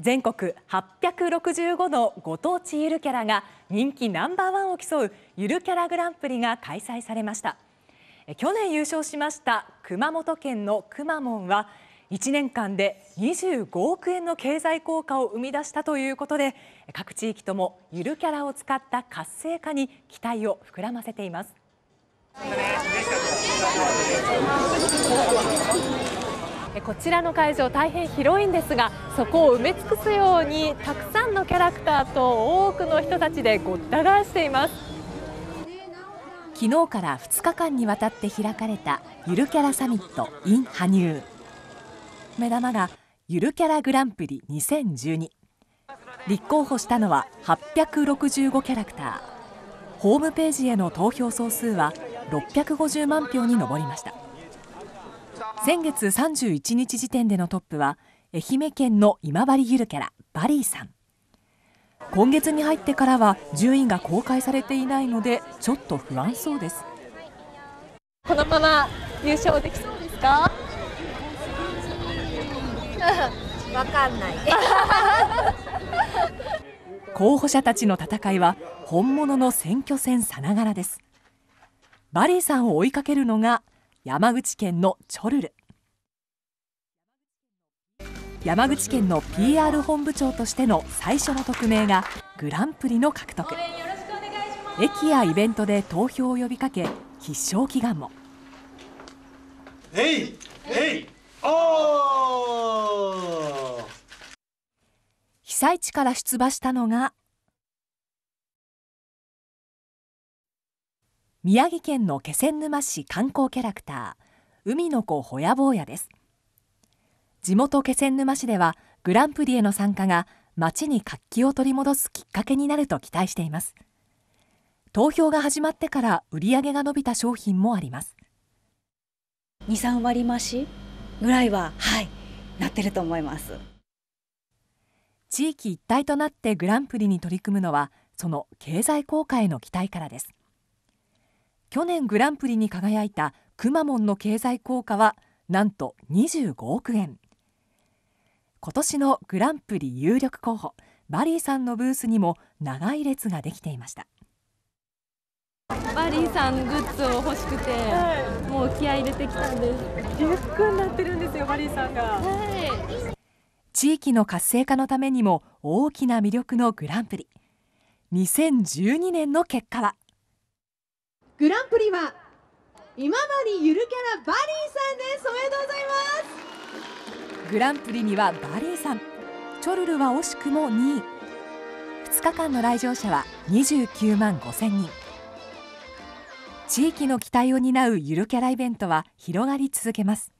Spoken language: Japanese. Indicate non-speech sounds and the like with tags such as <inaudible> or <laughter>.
全国865のご当地ゆるキャラが人気ナンバーワンを競うゆるキャラグランプリが開催されました去年優勝しました熊本県のくまモンは1年間で25億円の経済効果を生み出したということで各地域ともゆるキャラを使った活性化に期待を膨らませています。こちらの会場大変広いんですがそこを埋め尽くすようにたくさんのキャラクターと多くの人たちでごった返しています昨日から2日間にわたって開かれたゆるキャラサミット in 羽生目玉がゆるキャラグランプリ2012立候補したのは865キャラクターホームページへの投票総数は650万票に上りました先月31日時点でのトップは愛媛県の今治ゆるキャラバリーさん今月に入ってからは順位が公開されていないのでちょっと不安そうですこのまま優勝できそうですか <laughs> わかんない <laughs> <laughs> 候補者たちの戦いは本物の選挙戦さながらですバリーさんを追いかけるのが山口県のチョルル山口県の PR 本部長としての最初の特命がグランプリの獲得駅やイベントで投票を呼びかけ必勝祈願も被災地から出馬したのが宮城県の気仙沼市観光キャラクター海の子ホヤぼうやです地元気仙沼市ではグランプリへの参加が町に活気を取り戻すきっかけになると期待しています投票が始まってから売り上げが伸びた商品もあります2、3割増しぐらいははいなってると思います地域一体となってグランプリに取り組むのはその経済効果への期待からです去年グランプリに輝いたくまモンの経済効果はなんと25億円今年のグランプリ有力候補バリーさんのブースにも長い列ができていましたバリーさんグッズを欲しくて、はい、もう気合い入れてきたんですリュックになってるんですよバリーさんが、はい、地域の活性化のためにも大きな魅力のグランプリ2012年の結果はグランプリは今治ゆるキャラバリーさんですおめでとうございますグランプリにはバリーさんチョルルは惜しくも2位2日間の来場者は29万5千人地域の期待を担うゆるキャライベントは広がり続けます